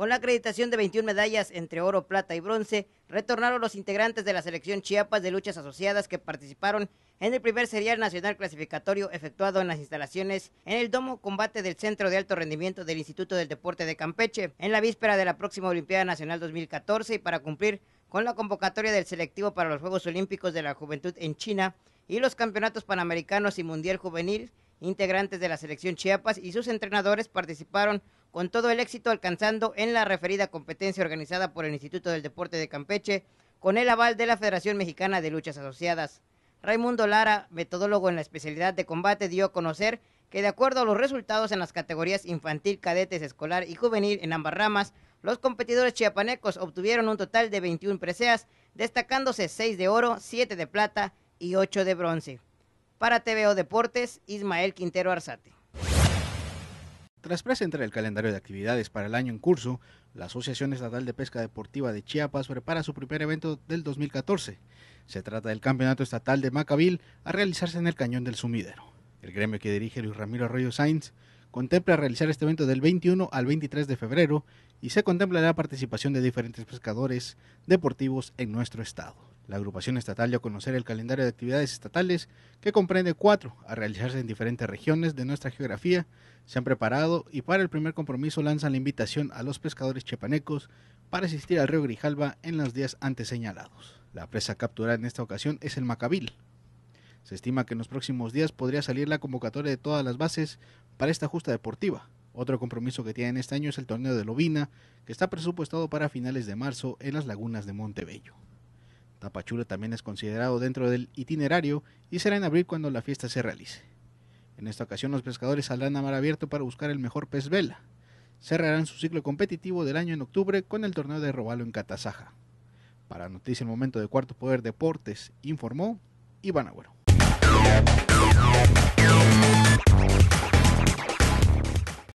Con la acreditación de 21 medallas entre oro, plata y bronce, retornaron los integrantes de la selección Chiapas de luchas asociadas que participaron en el primer serial nacional clasificatorio efectuado en las instalaciones en el Domo Combate del Centro de Alto Rendimiento del Instituto del Deporte de Campeche, en la víspera de la próxima Olimpiada Nacional 2014 y para cumplir con la convocatoria del selectivo para los Juegos Olímpicos de la Juventud en China y los Campeonatos Panamericanos y Mundial Juvenil integrantes de la selección Chiapas y sus entrenadores participaron con todo el éxito alcanzando en la referida competencia organizada por el Instituto del Deporte de Campeche con el aval de la Federación Mexicana de Luchas Asociadas. Raimundo Lara, metodólogo en la especialidad de combate, dio a conocer que de acuerdo a los resultados en las categorías infantil, cadetes, escolar y juvenil en ambas ramas, los competidores chiapanecos obtuvieron un total de 21 preseas, destacándose 6 de oro, 7 de plata y 8 de bronce. Para TVO Deportes, Ismael Quintero Arzate. Tras presentar el calendario de actividades para el año en curso, la Asociación Estatal de Pesca Deportiva de Chiapas prepara su primer evento del 2014. Se trata del Campeonato Estatal de Macabil a realizarse en el Cañón del Sumidero. El gremio que dirige Luis Ramiro Arroyo Sainz contempla realizar este evento del 21 al 23 de febrero y se contemplará la participación de diferentes pescadores deportivos en nuestro estado. La agrupación estatal dio a conocer el calendario de actividades estatales, que comprende cuatro a realizarse en diferentes regiones de nuestra geografía. Se han preparado y para el primer compromiso lanzan la invitación a los pescadores chepanecos para asistir al río Grijalba en los días antes señalados. La presa capturada en esta ocasión es el Macabil. Se estima que en los próximos días podría salir la convocatoria de todas las bases para esta justa deportiva. Otro compromiso que tienen este año es el torneo de Lobina, que está presupuestado para finales de marzo en las lagunas de Montebello. Tapachula también es considerado dentro del itinerario y será en abril cuando la fiesta se realice. En esta ocasión los pescadores saldrán a mar abierto para buscar el mejor pez vela. Cerrarán su ciclo competitivo del año en octubre con el torneo de robalo en Catasaja. Para Noticia el Momento de Cuarto Poder Deportes, informó Iván Agüero.